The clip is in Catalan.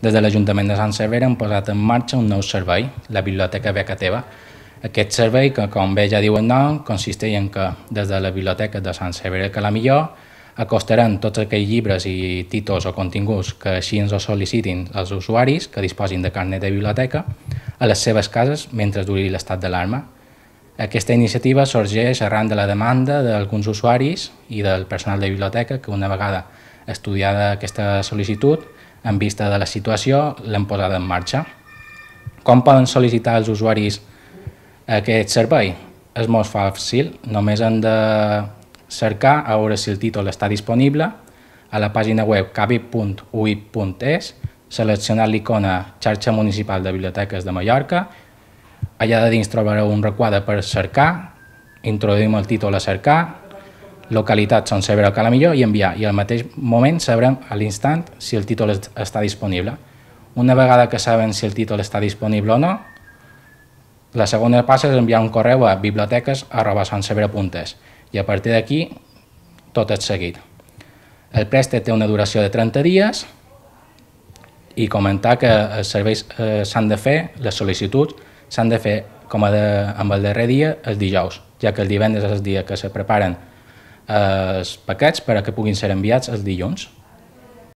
Des de l'Ajuntament de Sant Cervera hem posat en marxa un nou servei, la Biblioteca Beca Teva. Aquest servei, que com bé ja diu el nom, consisteix en que des de la Biblioteca de Sant Cervera que la millor acostaran tots aquells llibres i títols o continguts que així ens ho sol·licitin els usuaris que disposin de carnet de biblioteca a les seves cases mentre duri l'estat d'alarma. Aquesta iniciativa sorgeix arran de la demanda d'alguns usuaris i del personal de biblioteca que una vegada estudiada aquesta sol·licitud en vista de la situació, l'hem posat en marxa. Com poden sol·licitar els usuaris aquest servei? És molt fàcil, només han de cercar a veure si el títol està disponible a la pàgina web cabip.ui.es, seleccionar l'icona Xarxa Municipal de Biblioteques de Mallorca, allà de dins trobareu un requadre per cercar, introduïm el títol a cercar, localitat on se que la millor i enviar, i al mateix moment sabrem a l'instant si el títol està disponible. Una vegada que saben si el títol està disponible o no, la segona passa és enviar un correu a biblioteques arroba i a partir d'aquí tot és seguit. El préstec té una duració de 30 dies i comentar que els serveis eh, s'han de fer, les sol·licituds s'han de fer com a de, amb el darrer dia, el dijous, ja que el divendres és el dia que se preparen els eh, paquets per a que puguin ser enviats els dilluns.